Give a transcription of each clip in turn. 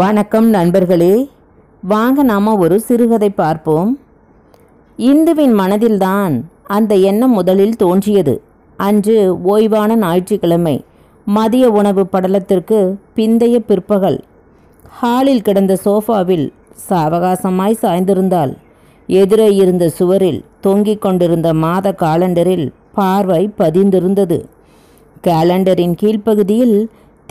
வணக்கம் நண்பர்களே வாங்க நாம் ஒரு சிறுகதை பார்ப்போம் இந்துவின் மனதில்தான் அந்த எண்ணம் முதலில் தோன்றியது அன்று ஓய்வான ஞாயிற்றுக்கிழமை மதிய உணவு படலத்திற்கு பிந்தைய பிற்பகல் ஹாலில் கிடந்த சோஃபாவில் சாவகாசமாய் சாய்ந்திருந்தால் எதிரே இருந்த சுவரில் தொங்கிக் கொண்டிருந்த மாத காலண்டரில் பார்வை பதிந்திருந்தது கேலண்டரின் கீழ்ப்பகுதியில்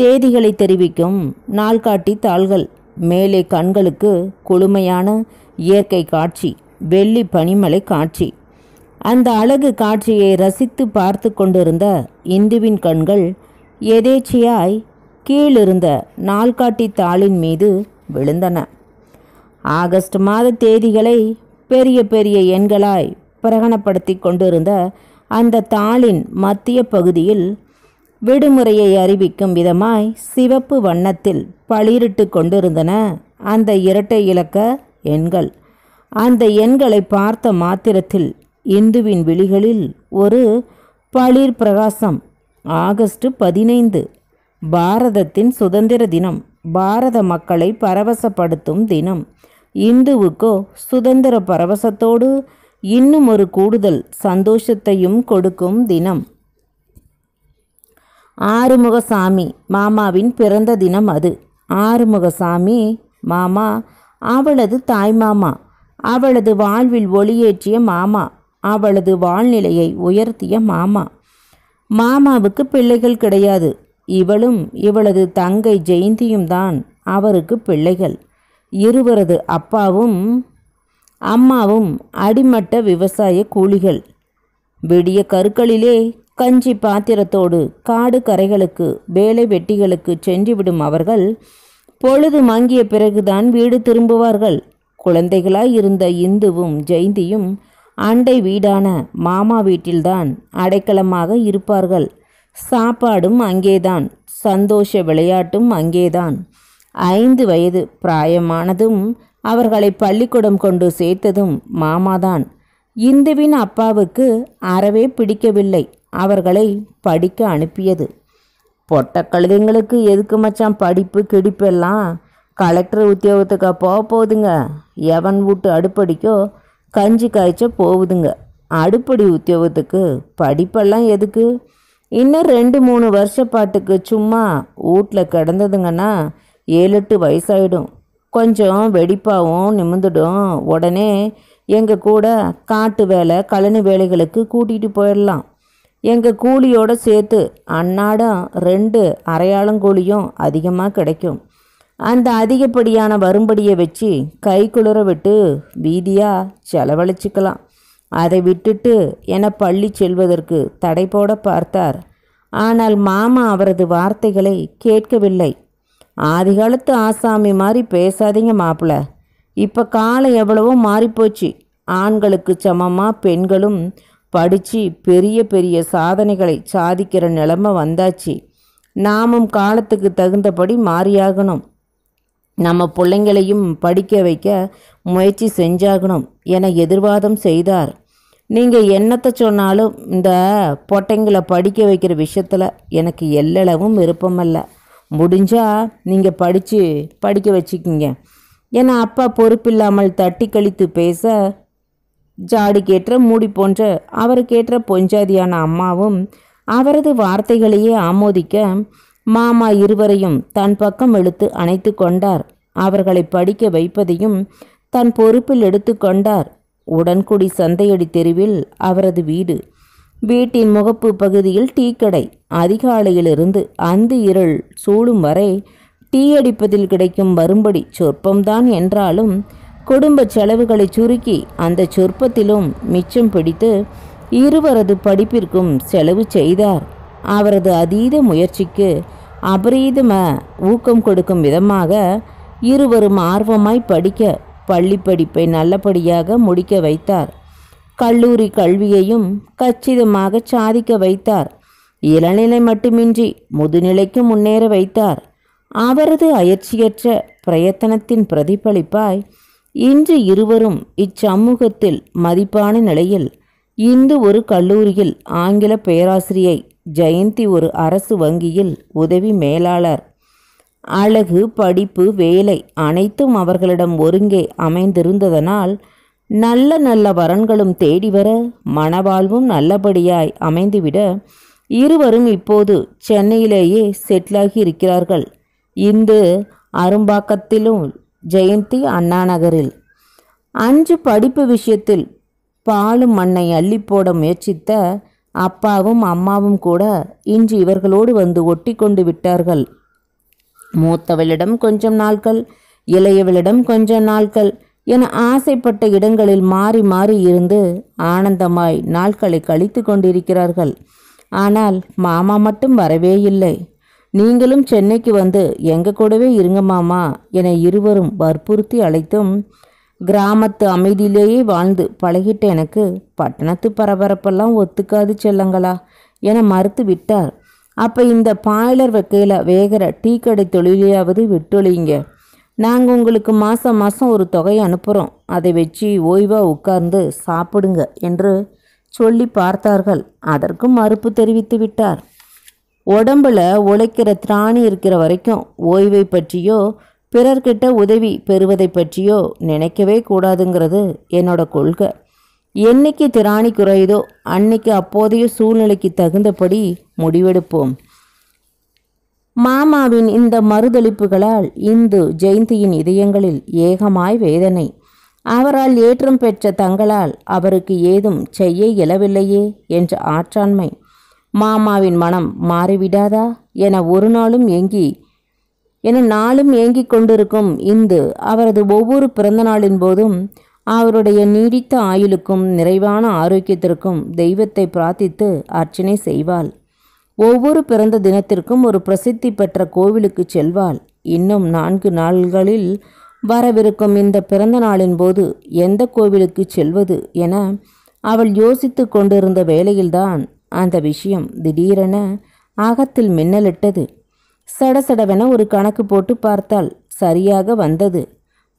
தேதிகளை தெரிவிக்கும் நாள்காட்டி தாள்கள் மேலே கண்களுக்கு குளுமையான இயற்கை காட்சி வெள்ளி பனிமலை காட்சி அந்த அழகு காட்சியை ரசித்து பார்த்து கொண்டிருந்த இந்துவின் கண்கள் எதேச்சியாய் கீழிருந்த நாள்காட்டி தாளின் மீது விழுந்தன ஆகஸ்ட் மாத தேதிகளை பெரிய பெரிய எண்களாய் பிரகடனப்படுத்தி கொண்டிருந்த அந்த தாளின் மத்திய பகுதியில் விடுமுறையை அறிவிக்கும் விதமாய் சிவப்பு வண்ணத்தில் பளிரிட்டு கொண்டிருந்தன அந்த இரட்டை இலக்க எண்கள் அந்த எண்களை பார்த்த மாத்திரத்தில் இந்துவின் விழிகளில் ஒரு பளிர் பிரகாசம் ஆகஸ்ட் பதினைந்து பாரதத்தின் சுதந்திர தினம் பாரத மக்களை பரவசப்படுத்தும் தினம் இந்துவுக்கோ சுதந்திர பரவசத்தோடு இன்னும் ஒரு கூடுதல் சந்தோஷத்தையும் கொடுக்கும் தினம் ஆறுமுகசாமி மாமாவின் பிறந்த தினம் அது ஆறுமுகசாமி மாமா அவளது தாய்மாமா அவளது வாழ்வில் ஒளியேற்றிய மாமா அவளது வாழ்நிலையை உயர்த்திய மாமா மாமாவுக்கு பிள்ளைகள் கிடையாது இவளும் இவளது தங்கை ஜெயந்தியும் தான் அவருக்கு பிள்ளைகள் இருவரது அப்பாவும் அம்மாவும் அடிமட்ட விவசாய கூலிகள் விடிய கருக்களிலே கஞ்சி பாத்திரத்தோடு காடு கரைகளுக்கு வேலை வெட்டிகளுக்கு சென்றுவிடும் அவர்கள் பொழுது மங்கிய பிறகுதான் வீடு திரும்புவார்கள் குழந்தைகளாய் இருந்த இந்துவும் ஜெயந்தியும் அண்டை வீடான மாமா வீட்டில்தான் அடைக்கலமாக இருப்பார்கள் சாப்பாடும் அங்கேதான் சந்தோஷ விளையாட்டும் அங்கேதான் ஐந்து வயது பிராயமானதும் அவர்களை பள்ளிக்கூடம் கொண்டு சேர்த்ததும் மாமாதான் இந்துவின் அப்பாவுக்கு அறவே பிடிக்கவில்லை அவர்களை படிக்க அனுப்பியது பொட்ட கழுதைங்களுக்கு எதுக்கு மச்சான் படிப்பு கிடிப்பெல்லாம் கலெக்டர் உத்தியோகத்துக்கு போக போகுதுங்க எவன் வீட்டு அடுப்படிக்கோ கஞ்சி காய்ச்ச போகுதுங்க அடுப்படி உத்தியோகத்துக்கு படிப்பெல்லாம் எதுக்கு இன்னும் ரெண்டு மூணு வருஷப்பாட்டுக்கு சும்மா வீட்டில் கிடந்ததுங்கன்னா ஏழு எட்டு வயசாயிடும் கொஞ்சம் வெடிப்பாகவும் நிமிந்துடும் உடனே எங்கள் கூட காட்டு வேலை கழனி வேலைகளுக்கு கூட்டிகிட்டு போயிடலாம் எங்கள் கூலியோடு சேர்த்து அன்னாடம் ரெண்டு அரையாளங்கூலியும் அதிகமாக கிடைக்கும் அந்த அதிகப்படியான வரும்படியை வச்சு கை குளிர விட்டு வீதியாக செலவழிச்சிக்கலாம் அதை விட்டுட்டு என பள்ளி செல்வதற்கு தடை போட பார்த்தார் ஆனால் மாமா அவரது வார்த்தைகளை கேட்கவில்லை ஆதிகாலத்து ஆசாமி மாதிரி பேசாதீங்க மாப்பிள்ள இப்போ காலம் எவ்வளவோ மாறிப்போச்சு ஆண்களுக்கு சமமாக பெண்களும் படித்து பெரிய பெரிய சாதனைகளை சாதிக்கிற நிலைமை வந்தாச்சு நாமும் காலத்துக்கு தகுந்தபடி மாறியாகணும் நம்ம பிள்ளைங்களையும் படிக்க வைக்க முயற்சி செஞ்சாகணும் என எதிர்வாதம் செய்தார் நீங்கள் என்னத்தை சொன்னாலும் இந்த பொட்டைங்களை படிக்க வைக்கிற விஷயத்தில் எனக்கு எல்லளவும் விருப்பமல்ல முடிஞ்சால் நீங்கள் படித்து படிக்க வச்சுக்கிங்க என அப்பா பொறுப்பில்லாமல் தட்டி கழித்து பேச ஜாடிக்கேற்ற மூடி போன்ற அவருக்கேற்ற பொஞ்சாதியான அம்மாவும் அவரது வார்த்தைகளையே ஆமோதிக்க மாமா இருவரையும் தன் பக்கம் எழுத்து அணைத்து கொண்டார் அவர்களை படிக்க வைப்பதையும் தன் பொறுப்பில் எடுத்துக்கொண்டார் உடன்குடி சந்தையடி தெருவில் அவரது வீடு வீட்டின் முகப்பு பகுதியில் டீ கடை அதிகாலையிலிருந்து அந்த இருள் சூழும் வரை டீ அடிப்பதில் கிடைக்கும் வரும்படி சொற்பம்தான் என்றாலும் குடும்ப செலவுகளை சுருக்கி அந்த சொற்பத்திலும் மிச்சம் பிடித்து இருவரது படிப்பிற்கும் செலவு செய்தார் அவரது அதீத முயற்சிக்கு அபரீதம ஊக்கம் கொடுக்கும் விதமாக இருவரும் ஆர்வமாய் படிக்க பள்ளி படிப்பை நல்லபடியாக முடிக்க வைத்தார் கல்லூரி கல்வியையும் கச்சிதமாக சாதிக்க வைத்தார் இளநிலை மட்டுமின்றி முதுநிலைக்கு முன்னேற வைத்தார் அவரது அயற்சியற்ற பிரயத்தனத்தின் பிரதிபலிப்பாய் இன்று இருவரும் இச்சமூகத்தில் மதிப்பான நிலையில் இந்து ஒரு கல்லூரியில் ஆங்கில பேராசிரியை ஜெயந்தி ஒரு அரசு வங்கியில் உதவி மேலாளர் அழகு படிப்பு வேலை அனைத்தும் அவர்களிடம் ஒருங்கே அமைந்திருந்ததனால் நல்ல நல்ல வரன்களும் தேடிவர மனவாழ்வும் நல்லபடியாய் அமைந்துவிட இருவரும் இப்போது சென்னையிலேயே செட்டிலாகி இருக்கிறார்கள் இந்து அரும்பாக்கத்திலும் ஜெயந்தி அண்ணாநகரில் அஞ்சு படிப்பு விஷயத்தில் பாலும் மண்ணை அள்ளி போட முயற்சித்த அப்பாவும் அம்மாவும் கூட இன்று இவர்களோடு வந்து ஒட்டி கொண்டு விட்டார்கள் மூத்தவளிடம் கொஞ்சம் நாட்கள் இளையவளிடம் கொஞ்ச நாட்கள் என ஆசைப்பட்ட இடங்களில் மாறி மாறி இருந்து ஆனந்தமாய் நாட்களை கழித்து கொண்டிருக்கிறார்கள் ஆனால் மாமா மட்டும் வரவே இல்லை நீங்களும் சென்னைக்கு வந்து எங்கள் கூடவே இருங்க மாமா என இருவரும் வற்புறுத்தி அழைத்தும் கிராமத்து அமைதியிலேயே வாழ்ந்து பழகிட்ட எனக்கு பட்டணத்து பரபரப்பெல்லாம் ஒத்துக்காது செல்லங்களா என மறுத்து விட்டார் அப்போ இந்த பாய்லர் வைக்கையில் வேகிற டீ கடை தொழிலையாவது விட்டொழியுங்க நாங்கள் உங்களுக்கு மாதம் மாதம் ஒரு தொகையை அனுப்புகிறோம் அதை வச்சு ஓய்வாக உட்கார்ந்து சாப்பிடுங்க என்று சொல்லி பார்த்தார்கள் அதற்கும் மறுப்பு தெரிவித்து விட்டார் உடம்புல உழைக்கிற திராணி இருக்கிற வரைக்கும் ஓய்வை பற்றியோ பிறர்கிட்ட உதவி பெறுவதை பற்றியோ நினைக்கவே கூடாதுங்கிறது என்னோட கொள்கை என்னைக்கு திராணி குறையுதோ அன்னைக்கு அப்போதைய சூழ்நிலைக்கு தகுந்தபடி முடிவெடுப்போம் மாமாவின் இந்த மறுதளிப்புகளால் இந்து ஜெயந்தியின் இதயங்களில் ஏகமாய் வேதனை அவரால் ஏற்றம் பெற்ற தங்களால் அவருக்கு ஏதும் செய்ய இயலவில்லையே என்ற ஆற்றாண்மை மாமாவின் மனம் மாறிவிடாதா என ஒரு நாளும் ஏங்கி என நாளும் ஏங்கிக் கொண்டிருக்கும் இந்து அவரது ஒவ்வொரு பிறந்தநாளின் போதும் அவருடைய நீடித்த ஆயுளுக்கும் நிறைவான ஆரோக்கியத்திற்கும் தெய்வத்தை பிரார்த்தித்து அர்ச்சனை செய்வாள் ஒவ்வொரு பிறந்த தினத்திற்கும் ஒரு பிரசித்தி பெற்ற கோவிலுக்கு செல்வாள் இன்னும் நான்கு நாள்களில் வரவிருக்கும் இந்த பிறந்த நாளின் போது எந்த கோவிலுக்கு செல்வது என அவள் யோசித்து கொண்டிருந்த வேளையில்தான் அந்த விஷயம் திடீரென ஆகத்தில் மின்னலிட்டது சடசடவென ஒரு கணக்கு போட்டு பார்த்தால் சரியாக வந்தது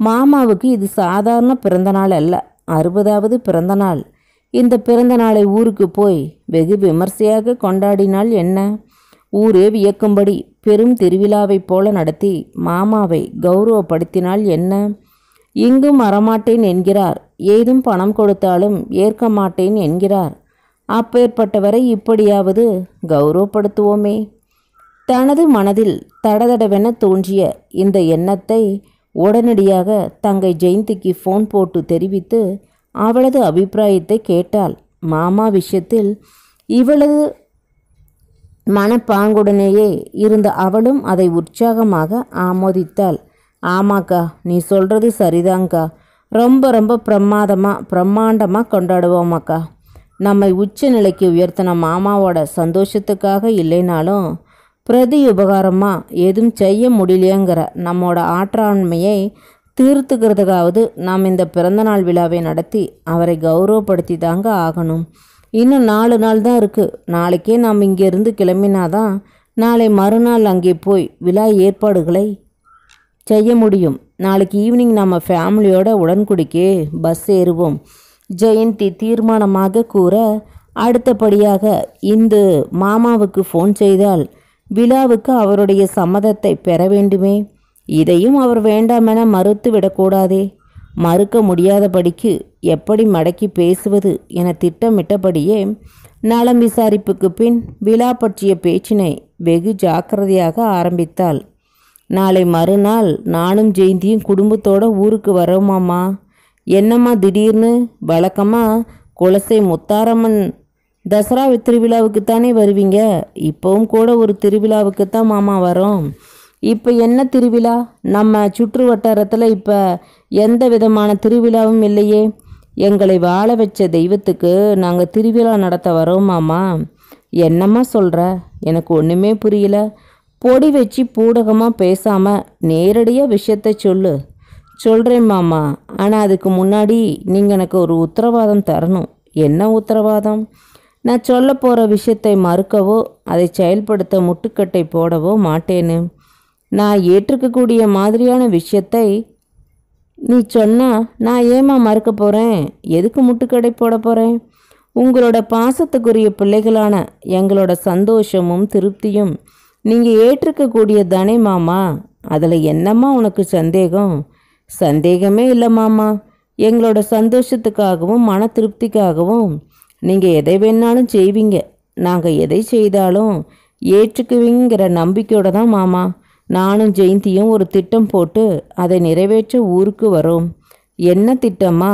மாமாவுக்கு இது சாதாரண பிறந்தநாள் அல்ல அறுபதாவது பிறந்தநாள் இந்த பிறந்தநாளை ஊருக்கு போய் வெகு விமர்சையாக கொண்டாடினால் என்ன ஊரே வியக்கும்படி பெரும் திருவிழாவைப் போல நடத்தி மாமாவை கௌரவப்படுத்தினால் என்ன இங்கும் வரமாட்டேன் என்கிறார் ஏதும் பணம் கொடுத்தாலும் ஏற்க மாட்டேன் என்கிறார் அப்பேற்பட்டவரை இப்படியாவது கௌரவப்படுத்துவோமே தனது மனதில் தடதடவென தோன்றிய இந்த எண்ணத்தை உடனடியாக தங்கை ஜெயந்திக்கு ஃபோன் போட்டு தெரிவித்து அவளது அபிப்பிராயத்தை கேட்டாள் மாமா விஷயத்தில் இவளது மனப்பாங்குடனேயே இருந்த அவளும் அதை உற்சாகமாக ஆமோதித்தாள் ஆமாக்கா நீ சொல்கிறது சரிதாங்க்கா ரொம்ப ரொம்ப பிரமாதமாக பிரம்மாண்டமாக கொண்டாடுவோமாக்கா நம்மை உச்ச நிலைக்கு உயர்த்தின மாமாவோட சந்தோஷத்துக்காக இல்லைனாலும் பிரதி உபகாரமாக எதுவும் செய்ய முடியலையேங்கிற நம்மோட ஆற்றாண்மையை தீர்த்துக்கிறதுக்காவது நாம் இந்த பிறந்தநாள் விழாவை நடத்தி அவரை கௌரவப்படுத்தி தாங்க ஆகணும் இன்னும் நாலு நாள் தான் இருக்குது நாளைக்கே நாம் இங்கேருந்து கிளம்பினாதான் நாளை மறுநாள் அங்கே போய் விழா ஏற்பாடுகளை செய்ய முடியும் நாளைக்கு ஈவினிங் நம்ம ஃபேமிலியோட உடன்குடிக்கே பஸ் ஏறுவோம் ஜெயந்தி தீர்மானமாக கூற அடுத்தபடியாக இந்து மாமாவுக்கு ஃபோன் செய்தால் விழாவுக்கு அவருடைய சம்மதத்தை பெற வேண்டுமே இதையும் அவர் வேண்டாமென மறுத்து விடக்கூடாதே மறுக்க முடியாதபடிக்கு எப்படி மடக்கி பேசுவது என திட்டமிட்டபடியே நலம் விசாரிப்புக்கு பின் விழா பற்றிய பேச்சினை வெகு ஜாக்கிரதையாக ஆரம்பித்தாள் நாளை மறுநாள் நானும் ஜெயந்தியும் குடும்பத்தோடு ஊருக்கு வரோமாம்மா என்னம்மா திடீர்னு வழக்கமாக குலசை முத்தாரம்மன் தசரா திருவிழாவுக்கு தானே வருவீங்க இப்போவும் கூட ஒரு திருவிழாவுக்கு தான் மாமா வரோம் இப்போ என்ன திருவிழா நம்ம சுற்று வட்டாரத்தில் இப்போ எந்த விதமான திருவிழாவும் இல்லையே எங்களை வாழ வச்ச தெய்வத்துக்கு நாங்கள் திருவிழா நடத்த வரோம் மாமா என்னம்மா சொல்கிற எனக்கு ஒன்றுமே புரியல பொடி வச்சு பூடகமாக பேசாமல் நேரடியாக விஷயத்த சொல்லு சொல்கிறேன் மாமா ஆனால் அதுக்கு முன்னாடி நீங்கள் எனக்கு ஒரு உத்தரவாதம் தரணும் என்ன உத்தரவாதம் நான் சொல்ல போகிற விஷயத்தை மறுக்கவோ அதை செயல்படுத்த முட்டுக்கட்டை போடவோ மாட்டேன்னு நான் ஏற்றுக்கக்கூடிய மாதிரியான விஷயத்தை நீ சொன்னால் நான் ஏமா மறுக்க போகிறேன் எதுக்கு முட்டுக்கடை போட போகிறேன் உங்களோட பாசத்துக்குரிய பிள்ளைகளான எங்களோட சந்தோஷமும் திருப்தியும் நீங்கள் தானே மாமா அதில் என்னம்மா உனக்கு சந்தேகம் சந்தேகமே இல்லை மாமா எங்களோட சந்தோஷத்துக்காகவும் மன திருப்திக்காகவும் நீங்கள் எதை வேணாலும் செய்வீங்க நாங்கள் எதை செய்தாலும் ஏற்றுக்குவீங்கிற நம்பிக்கையோட தான் மாமா நானும் ஜெயந்தியும் ஒரு திட்டம் போட்டு அதை நிறைவேற்ற ஊருக்கு வரோம் என்ன திட்டமா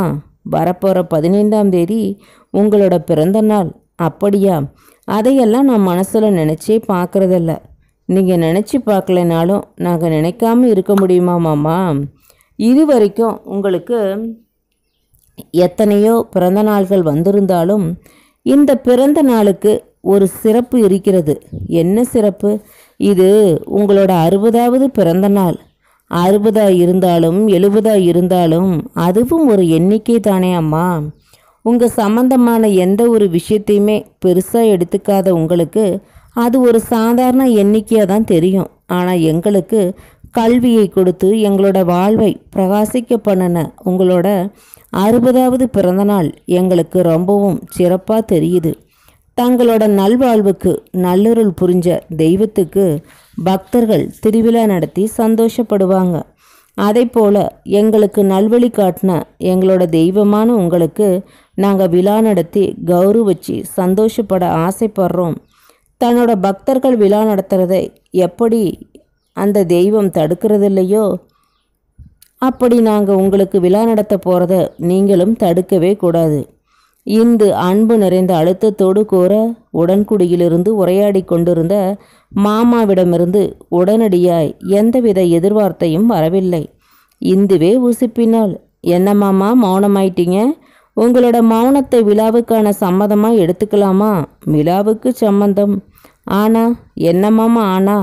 வரப்போகிற பதினைந்தாம் தேதி உங்களோட பிறந்த நாள் அப்படியா அதையெல்லாம் நான் மனசில் நினச்சே பார்க்குறதில்ல நீங்கள் நினச்சி பார்க்கலனாலும் நாங்கள் நினைக்காம இருக்க முடியுமா மாமா இது வரைக்கும் உங்களுக்கு எத்தனையோ பிறந்த நாள்கள் வந்திருந்தாலும் இந்த பிறந்த நாளுக்கு ஒரு சிறப்பு இருக்கிறது என்ன சிறப்பு இது உங்களோட அறுபதாவது பிறந்த நாள் அறுபதாக இருந்தாலும் எழுபதாக இருந்தாலும் அதுவும் ஒரு எண்ணிக்கை தானே அம்மா உங்கள் சம்பந்தமான எந்த ஒரு விஷயத்தையுமே பெருசாக எடுத்துக்காத உங்களுக்கு அது ஒரு சாதாரண எண்ணிக்கையாக தான் தெரியும் ஆனால் எங்களுக்கு கல்வியை கொடுத்து எங்களோட வாழ்வை பிரகாசிக்க பண்ணின உங்களோட அறுபதாவது பிறந்தநாள் எங்களுக்கு ரொம்பவும் சிறப்பாக தெரியுது தங்களோட நல்வாழ்வுக்கு நல்லருள் புரிஞ்ச தெய்வத்துக்கு பக்தர்கள் திருவிழா நடத்தி சந்தோஷப்படுவாங்க அதே போல் எங்களுக்கு நல்வழி காட்டின எங்களோட தெய்வமான உங்களுக்கு நாங்கள் விழா நடத்தி கௌரவிச்சு சந்தோஷப்பட ஆசைப்படுறோம் தன்னோட பக்தர்கள் விழா நடத்துகிறதை எப்படி அந்த தெய்வம் தடுக்கிறதில்லையோ அப்படி நாங்கள் உங்களுக்கு விழா நடத்த போகிறத நீங்களும் தடுக்கவே கூடாது இந்து அன்பு நிறைந்த அழுத்தத்தோடு கூற உடன்குடியிலிருந்து உரையாடி கொண்டிருந்த மாமாவிடமிருந்து உடனடியாய் எந்தவித எதிர்வார்த்தையும் வரவில்லை இந்துவே உசுப்பினால் என்ன மாமா மௌனமாயிட்டீங்க உங்களோட மௌனத்தை விழாவுக்கான சம்மதமாக எடுத்துக்கலாமா விழாவுக்கு சம்மந்தம் ஆனா என்னமாமா ஆனா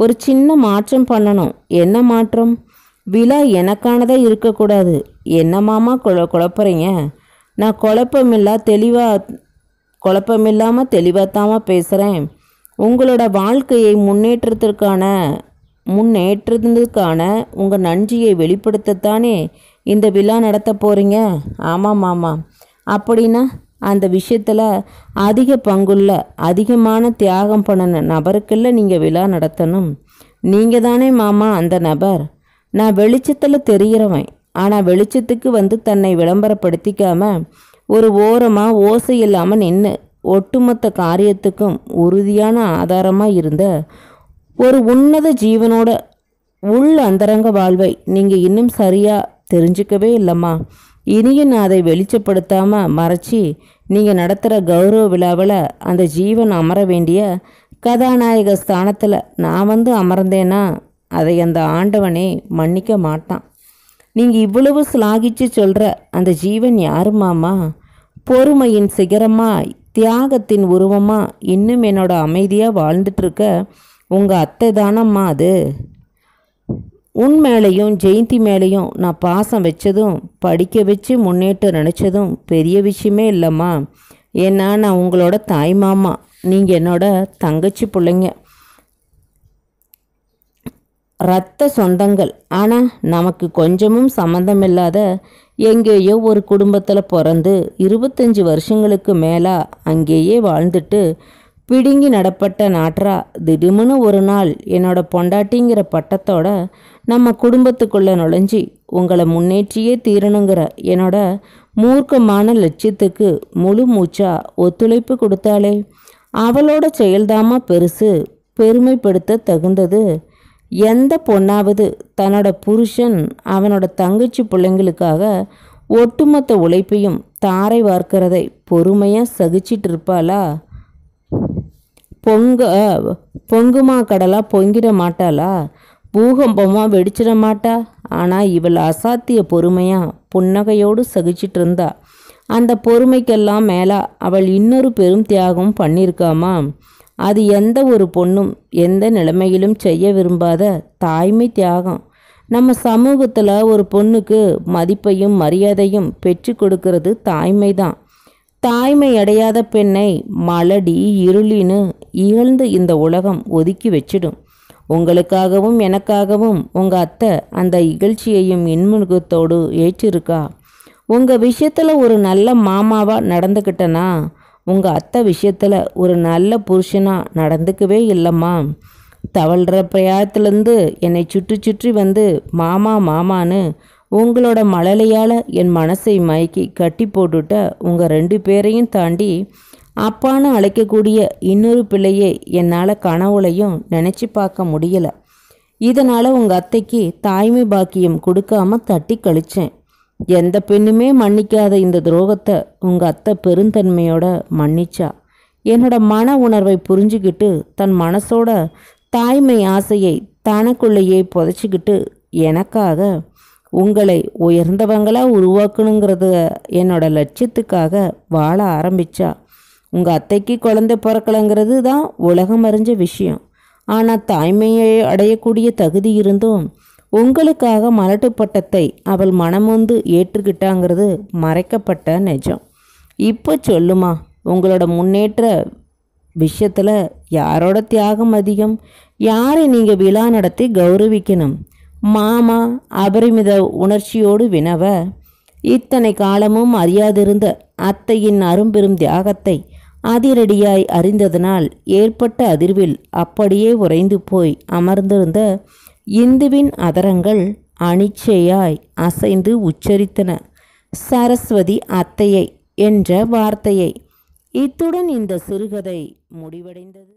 ஒரு சின்ன மாற்றம் பண்ணணும் என்ன மாற்றம் விழா எனக்கானதாக இருக்கக்கூடாது என்னமாமா குழ குழப்பறீங்க நான் குழப்பமில்லா தெளிவாக குழப்பமில்லாமல் தெளிவாகத்தாமா பேசுகிறேன் உங்களோட வாழ்க்கையை முன்னேற்றத்திற்கான முன்னேற்றத்துக்கான உங்கள் நன்றியை வெளிப்படுத்தத்தானே இந்த விழா நடத்த போகிறீங்க ஆமாம் மாமா அப்படின்னா அந்த விஷயத்தில் அதிக பங்குள்ள அதிகமான தியாகம் பண்ண நபருக்குள்ள நீங்கள் விழா நடத்தணும் நீங்கள் தானே மாமா அந்த நபர் நான் வெளிச்சத்தில் தெரிகிறவன் ஆனால் வெளிச்சத்துக்கு வந்து தன்னை விளம்பரப்படுத்திக்காம ஒரு ஓரமாக ஓசை இல்லாமல் நின்று ஒட்டுமொத்த காரியத்துக்கும் உறுதியான ஆதாரமாக இருந்த ஒரு உன்னத ஜீவனோட உள் அந்தரங்க வாழ்வை நீங்கள் இன்னும் சரியாக தெரிஞ்சுக்கவே இல்லைம்மா இனியும் நான் அதை வெளிச்சப்படுத்தாமல் மறைச்சி நீங்கள் நடத்துகிற கௌரவ விழாவில் அந்த ஜீவன் அமர வேண்டிய கதாநாயக ஸ்தானத்தில் நான் வந்து அமர்ந்தேன்னா அதை அந்த ஆண்டவனே மன்னிக்க மாட்டான் நீங்கள் இவ்வளவு சிலாகிச்சு சொல்கிற அந்த ஜீவன் யாருமாம்மா பொறுமையின் சிகரமாக தியாகத்தின் உருவமாக இன்னும் என்னோட அமைதியாக வாழ்ந்துட்டுருக்க உங்கள் அத்தை தானம்மா அது உன் மேலேயும் ஜெயந்தி மேலேயும் நான் பாசம் வச்சதும் படிக்க வச்சு முன்னேற்ற நினச்சதும் பெரிய விஷயமே இல்லைம்மா ஏன்னா நான் உங்களோட தாய் மாமா நீங்கள் என்னோட தங்கச்சி பிள்ளைங்க ரத்த சொந்தங்கள் ஆனால் நமக்கு கொஞ்சமும் சம்மந்தம் இல்லாத எங்கேயோ ஒரு குடும்பத்தில் பிறந்து இருபத்தஞ்சி வருஷங்களுக்கு மேலாக அங்கேயே வாழ்ந்துட்டு பிடுங்கி நடப்பட்ட நாற்றா திடுமனு ஒரு நாள் என்னோட பொண்டாட்டிங்கிற பட்டத்தோட நம்ம குடும்பத்துக்குள்ளே நுழைஞ்சி உங்களை முன்னேற்றியே தீரணுங்கிற என்னோட மூர்க்கமான லட்சியத்துக்கு முழு மூச்சா ஒத்துழைப்பு கொடுத்தாளே அவளோட செயல்தாமா பெருசு பெருமைப்படுத்த தகுந்தது எந்த பொண்ணாவது தன்னோட புருஷன் அவனோட தங்கச்சி பிள்ளைங்களுக்காக ஒட்டுமொத்த உழைப்பையும் தாரை வார்க்கிறதை பொறுமையாக சகிச்சிட்டு இருப்பாளா பொங்க பொங்குமா கடலா பொங்கிட மாட்டாளா பூகம்பமாக வெடிச்சிட மாட்டா ஆனால் இவள் அசாத்திய பொறுமையாக புன்னகையோடு சகிச்சிட்டு இருந்தா அந்த பொறுமைக்கெல்லாம் மேலே அவள் இன்னொரு பெரும் தியாகம் பண்ணியிருக்காமா அது எந்த ஒரு பொண்ணும் எந்த நிலைமையிலும் செய்ய விரும்பாத தாய்மை தியாகம் நம்ம சமூகத்தில் ஒரு பொண்ணுக்கு மதிப்பையும் மரியாதையும் பெற்று கொடுக்கறது தாய்மை தான் தாய்மை அடையாத பெண்ணை மலடி இருளின்னு இகழ்ந்து இந்த உலகம் ஒதுக்கி வச்சிடும் உங்களுக்காகவும் எனக்காகவும் உங்க அத்தை அந்த இகழ்ச்சியையும் இன்முகத்தோடு ஏற்றிருக்கா உங்க விஷயத்துல ஒரு நல்ல மாமாவா நடந்துக்கிட்டனா உங்க அத்தை விஷயத்துல ஒரு நல்ல புருஷனா நடந்துக்கவே இல்லைம்மா தவழ்கிற பிரயாத்துலேருந்து என்னை சுற்றி சுற்றி வந்து மாமா மாமான்னு உங்களோட மழலையால் என் மனசை மயக்கி கட்டி போட்டுட்ட உங்கள் ரெண்டு பேரையும் தாண்டி அப்பான்னு அழைக்கக்கூடிய இன்னொரு பிள்ளையை என்னால் கனவுலையும் நினச்சி பார்க்க முடியலை இதனால் உங்கள் அத்தைக்கு தாய்மை பாக்கியம் கொடுக்காம தட்டி கழித்தேன் எந்த பெண்ணுமே மன்னிக்காத இந்த துரோகத்தை உங்கள் அத்தை பெருந்தன்மையோட மன்னிச்சா என்னோட மன உணர்வை புரிஞ்சுக்கிட்டு தன் மனசோட தாய்மை ஆசையை தனக்குள்ளேயே புதைச்சிக்கிட்டு எனக்காக உங்களை உயர்ந்தவங்களாக உருவாக்கணுங்கிறது என்னோட லட்சியத்துக்காக வாழ ஆரம்பித்தா உங்கள் அத்தைக்கு குழந்தை பிறக்கலைங்கிறது தான் உலகம் அறிஞ்ச விஷயம் ஆனால் தாய்மையை அடையக்கூடிய தகுதி இருந்தும் உங்களுக்காக மலட்டு பட்டத்தை அவள் வந்து ஏற்றுக்கிட்டாங்கிறது மறைக்கப்பட்ட நிஜம் இப்போ சொல்லுமா உங்களோட முன்னேற்ற விஷயத்தில் யாரோட தியாகம் அதிகம் யாரை நீங்கள் விழா நடத்தி கௌரவிக்கணும் மாமா அபரிமித உணர்ச்சியோடு வினவ இத்தனை காலமும் அறியாதிருந்த அத்தையின் அரும்பெரும் தியாகத்தை அதிரடியாய் அறிந்ததனால் ஏற்பட்ட அதிர்வில் அப்படியே உறைந்து போய் அமர்ந்திருந்த இந்துவின் அதரங்கள் அனிச்சையாய் அசைந்து உச்சரித்தன சரஸ்வதி அத்தையை என்ற வார்த்தையை இத்துடன் இந்த சிறுகதை முடிவடைந்தது